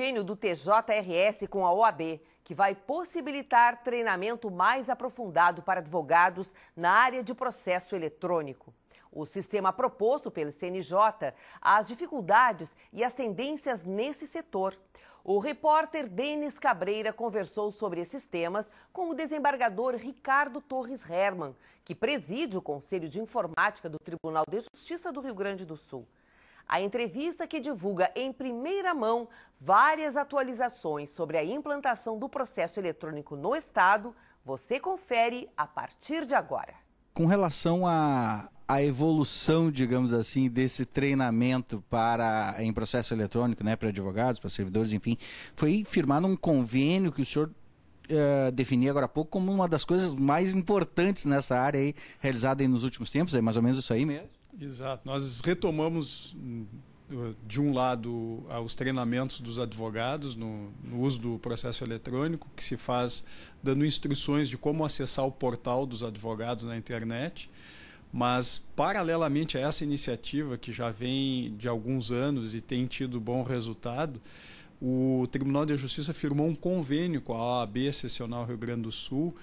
convênio do TJRS com a OAB, que vai possibilitar treinamento mais aprofundado para advogados na área de processo eletrônico. O sistema proposto pelo CNJ, as dificuldades e as tendências nesse setor. O repórter Denis Cabreira conversou sobre esses temas com o desembargador Ricardo Torres Herman, que preside o Conselho de Informática do Tribunal de Justiça do Rio Grande do Sul. A entrevista que divulga em primeira mão várias atualizações sobre a implantação do processo eletrônico no Estado, você confere a partir de agora. Com relação a a evolução, digamos assim, desse treinamento para em processo eletrônico, né, para advogados, para servidores, enfim, foi firmado um convênio que o senhor definir eh, defini agora há pouco como uma das coisas mais importantes nessa área aí, realizada aí nos últimos tempos, é mais ou menos isso aí mesmo? Exato. Nós retomamos, hum, de um lado, ah, os treinamentos dos advogados no, no uso do processo eletrônico, que se faz dando instruções de como acessar o portal dos advogados na internet. Mas, paralelamente a essa iniciativa, que já vem de alguns anos e tem tido bom resultado, o Tribunal de Justiça firmou um convênio com a OAB Seccional Rio Grande do Sul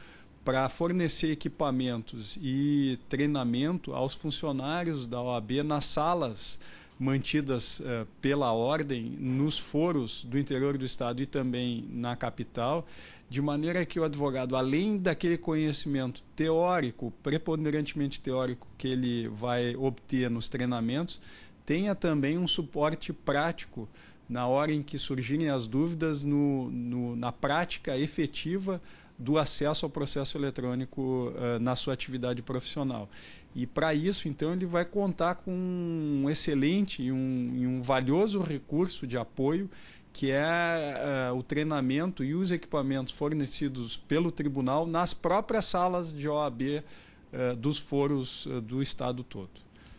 para fornecer equipamentos e treinamento aos funcionários da OAB nas salas mantidas uh, pela ordem nos foros do interior do estado e também na capital, de maneira que o advogado, além daquele conhecimento teórico, preponderantemente teórico, que ele vai obter nos treinamentos, tenha também um suporte prático na hora em que surgirem as dúvidas no, no, na prática efetiva do acesso ao processo eletrônico uh, na sua atividade profissional. E para isso, então, ele vai contar com um excelente e um, e um valioso recurso de apoio, que é uh, o treinamento e os equipamentos fornecidos pelo tribunal nas próprias salas de OAB uh, eh, dos foros do estado todo.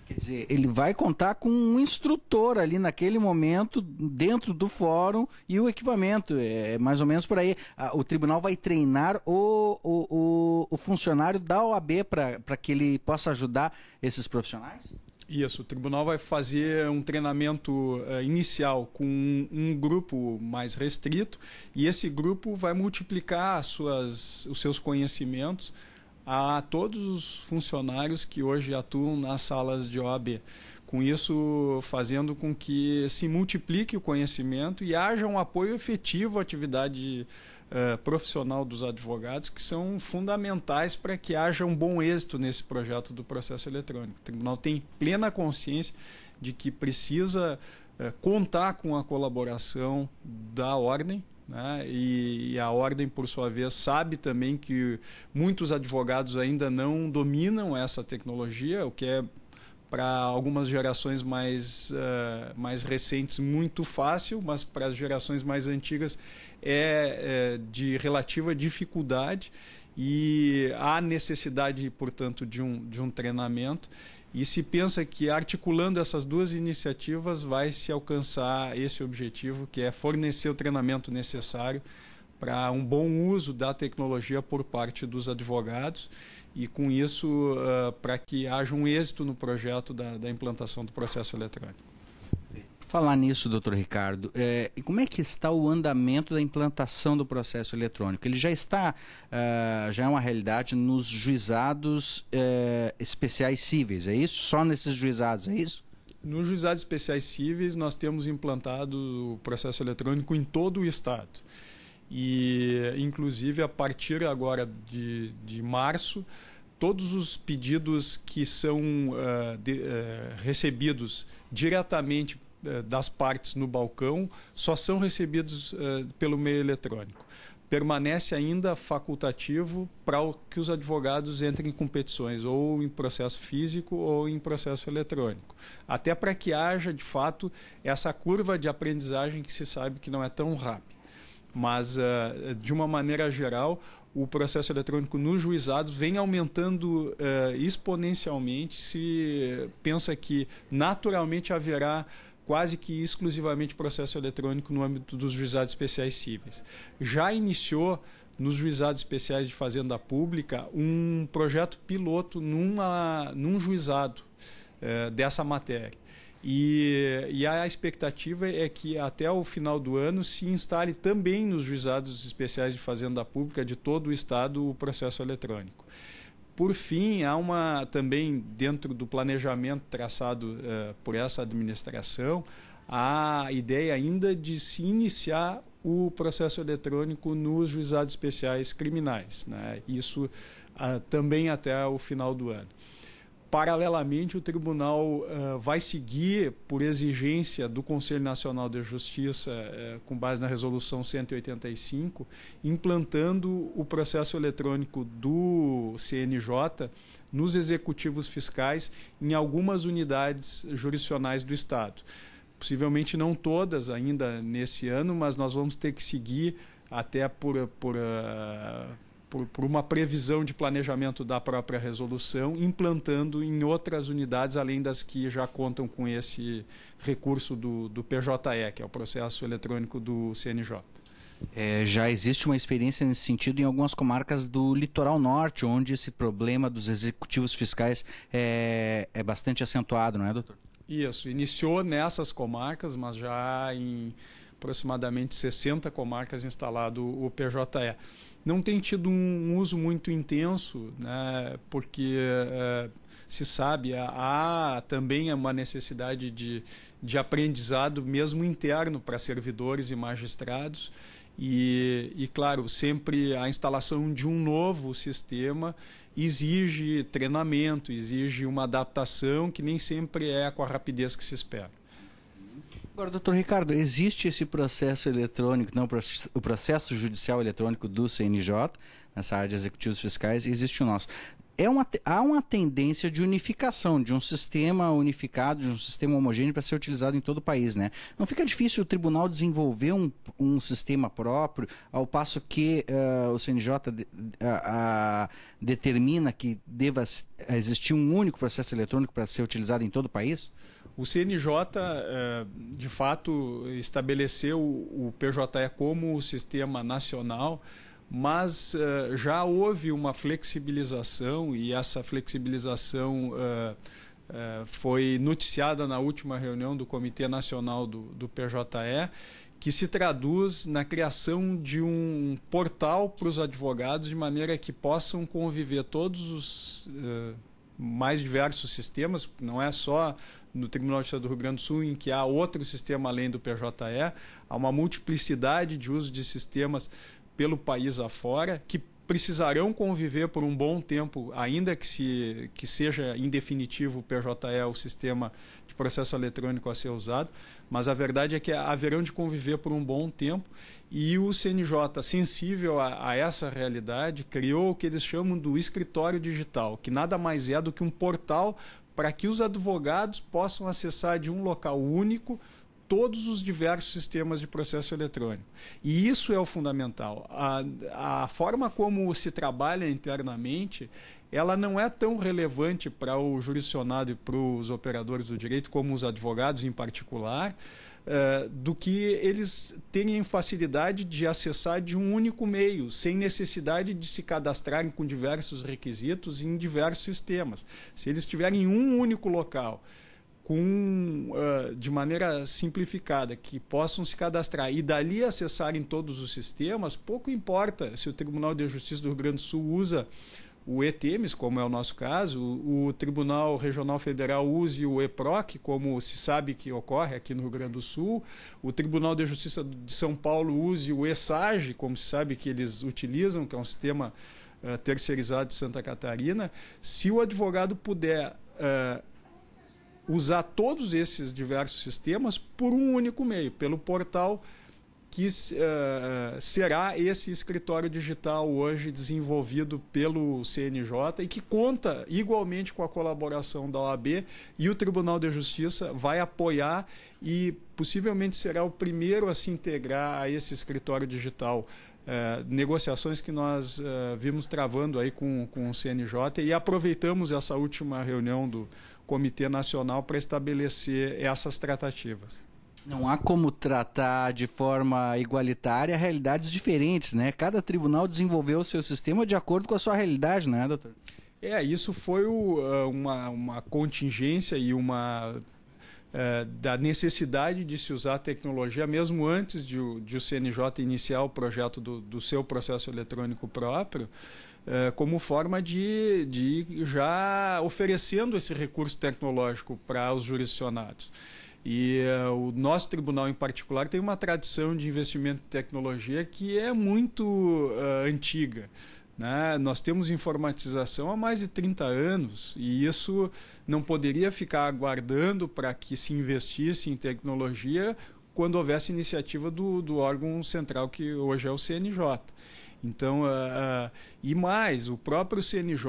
Quer dizer, ele vai contar com um instrutor ali naquele momento, dentro do fórum, e o equipamento. É, é mais ou menos por aí. O tribunal vai treinar o, o, o, o funcionário da OAB para que ele possa ajudar esses profissionais? Isso, o tribunal vai fazer um treinamento uh, inicial com um, um, grupo mais restrito e esse grupo vai multiplicar suas, os seus conhecimentos a todos os funcionários que hoje atuam nas salas de OAB. Com isso, fazendo com que se multiplique o conhecimento e haja um apoio efetivo à atividade uh, profissional dos advogados, que são fundamentais para que haja um bom êxito nesse projeto do processo eletrônico. O tribunal tem plena consciência de que precisa uh, contar com a colaboração da ordem né? E, e, a ordem, por sua vez, sabe também que muitos advogados ainda não dominam essa tecnologia, o que é para algumas gerações mais, uh, mais recentes muito fácil, mas para as gerações mais antigas é, é de relativa dificuldade e há necessidade, portanto, de um, de um treinamento. E se pensa que articulando essas duas iniciativas vai se alcançar esse objetivo, que é fornecer o treinamento necessário para um bom uso da tecnologia por parte dos advogados e com isso uh, para que haja um êxito no projeto da, da implantação do processo eletrônico. Falar nisso, doutor Ricardo, é, e como é que está o andamento da implantação do processo eletrônico? Ele já está, uh, já é uma realidade nos juizados uh, especiais cíveis, é isso? Só nesses juizados, é isso? Nos juizados especiais cíveis, nós temos implantado o processo eletrônico em todo o Estado. E, inclusive, a partir agora de, de março, todos os pedidos que são uh, de, recebidos diretamente eh, das partes no balcão só são recebidos eh, pelo meio eletrônico permanece ainda facultativo para que os advogados entrem em competições, ou em processo físico ou em processo eletrônico. Até para que haja, de fato, essa curva de aprendizagem que se sabe que não é tão rápida. Mas, eh, de uma maneira geral, o processo eletrônico nos juizados vem aumentando exponencialmente. Se pensa que naturalmente haverá quase que exclusivamente processo eletrônico no âmbito dos juizados especiais cíveis. Já iniciou nos juizados especiais de fazenda pública um projeto piloto numa, num juizado é, dessa matéria. E, e, a expectativa é que até o final do ano se instale também nos juizados especiais de fazenda pública de todo o estado o processo eletrônico. Por fim, há uma também dentro do planejamento traçado uh, por essa administração, a ideia ainda de se iniciar o processo eletrônico nos juizados especiais criminais, né? Isso uh, também até o final do ano. Paralelamente, o tribunal uh, vai seguir, por exigência do Conselho Nacional de Justiça, uh, com base na resolução 185, implantando o processo eletrônico do CNJ nos executivos fiscais em algumas unidades jurisdicionais do Estado. Possivelmente não todas ainda nesse ano, mas nós vamos ter que seguir até por. por uh, por, por, uma previsão de planejamento da própria resolução, implantando em outras unidades além das que já contam com esse recurso do, do PJE, que é o processo eletrônico do CNJ. É, já existe uma experiência nesse sentido em algumas comarcas do litoral norte, onde esse problema dos executivos fiscais é, é bastante acentuado, não é, doutor? Isso, iniciou nessas comarcas, mas já em aproximadamente 60 comarcas instalado o PJE. Não tem tido um uso muito intenso, né, porque é, se sabe, há também uma necessidade de, de aprendizado, mesmo interno, para servidores e magistrados. E, e, claro, sempre a instalação de um novo sistema exige treinamento, exige uma adaptação que nem sempre é com a rapidez que se espera. Agora, doutor Ricardo, existe esse processo eletrônico, não, o processo judicial eletrônico do CNJ, nessa área de executivos fiscais, existe o nosso. É uma, há uma tendência de unificação, de um sistema unificado, de um sistema homogêneo para ser utilizado em todo o país, né? Não fica difícil o tribunal desenvolver um, um sistema próprio, ao passo que uh, o CNJ de, uh, uh, determina que deva existir um único processo eletrônico para ser utilizado em todo o país? O CNJ, eh, de fato, estabeleceu o PJE como o sistema nacional, mas eh, já houve uma flexibilização e essa flexibilização eh, foi noticiada na última reunião do Comitê Nacional do PJE, que se traduz na criação de um portal para os advogados de maneira que possam conviver todos os mais diversos sistemas, não é só no Tribunal de Justiça do Rio Grande do Sul, em que há outro sistema além do PJE, há uma multiplicidade de uso de sistemas pelo país afora, que precisarão conviver por um bom tempo, ainda que, se, que seja em definitivo o PJE, o sistema de processo eletrônico a ser usado, mas a verdade é que haverão de conviver por um bom tempo e o CNJ, sensível a, a essa realidade, criou o que eles chamam do escritório digital, que nada mais é do que um portal para que os advogados possam acessar de um local único todos os diversos sistemas de processo eletrônico. E isso é o fundamental. A, a forma como se trabalha internamente, ela não é tão relevante para o jurisdicionado e para os operadores do direito, como os advogados em particular, uh, do que eles terem facilidade de acessar de um único meio, sem necessidade de se cadastrarem com diversos requisitos em diversos sistemas. Se eles estiverem em um único local com, uh, de maneira simplificada, que possam se cadastrar e dali acessarem todos os sistemas, pouco importa se o Tribunal de Justiça do Rio Grande do Sul usa o ETEMES, como é o nosso caso, o Tribunal Regional Federal use o EPROC, como se sabe que ocorre aqui no Rio Grande do Sul, o Tribunal de Justiça de São Paulo use o ESAGE, como se sabe que eles utilizam, que é um sistema uh, terceirizado de Santa Catarina. Se o advogado puder. Uh, usar todos esses diversos sistemas por um único meio, pelo portal que uh, será esse escritório digital hoje desenvolvido pelo CNJ e que conta igualmente com a colaboração da OAB e o Tribunal de Justiça vai apoiar e possivelmente será o primeiro a se integrar a esse escritório digital. Eh, negociações que nós uh, vimos travando aí com, com o CNJ e aproveitamos essa última reunião do, Comitê Nacional para estabelecer essas tratativas. Não há como tratar de forma igualitária realidades diferentes, né? Cada tribunal desenvolveu o seu sistema de acordo com a sua realidade, né, doutor? É, isso foi o, ah, uma, uma contingência e uma é, da necessidade de se usar a tecnologia, mesmo antes de o, de o CNJ iniciar o projeto do, do seu processo eletrônico próprio, eh, como forma de, de já oferecendo esse recurso tecnológico para os jurisdicionados. E uh, o nosso tribunal, em particular, tem uma tradição de investimento em tecnologia que é muito uh, antiga. Né? Nós temos informatização há mais de 30 anos e isso não poderia ficar aguardando para que se investisse em tecnologia quando houvesse iniciativa do, do órgão central que hoje é o CNJ. Então, uh, uh, e mais, o próprio CNJ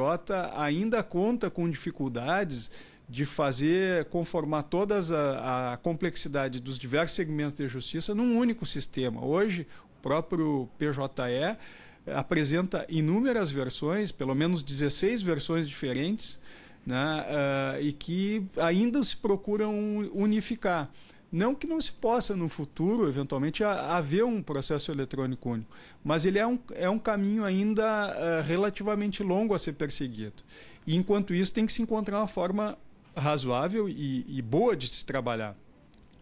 ainda conta com dificuldades de fazer conformar toda a, a, complexidade dos diversos segmentos de justiça num único sistema. Hoje, o próprio PJE apresenta inúmeras versões, pelo menos 16 versões diferentes, né, uh, e que ainda se procuram unificar. Não que não se possa no futuro, eventualmente, haver um processo eletrônico único, mas ele é um, é um caminho ainda uh, relativamente longo a ser perseguido. E, enquanto isso, tem que se encontrar uma forma razoável e, e boa de se trabalhar.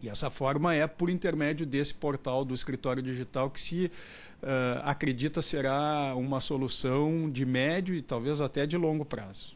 E essa forma é por intermédio desse portal do escritório digital que se uh, acredita será uma solução de médio e talvez até de longo prazo.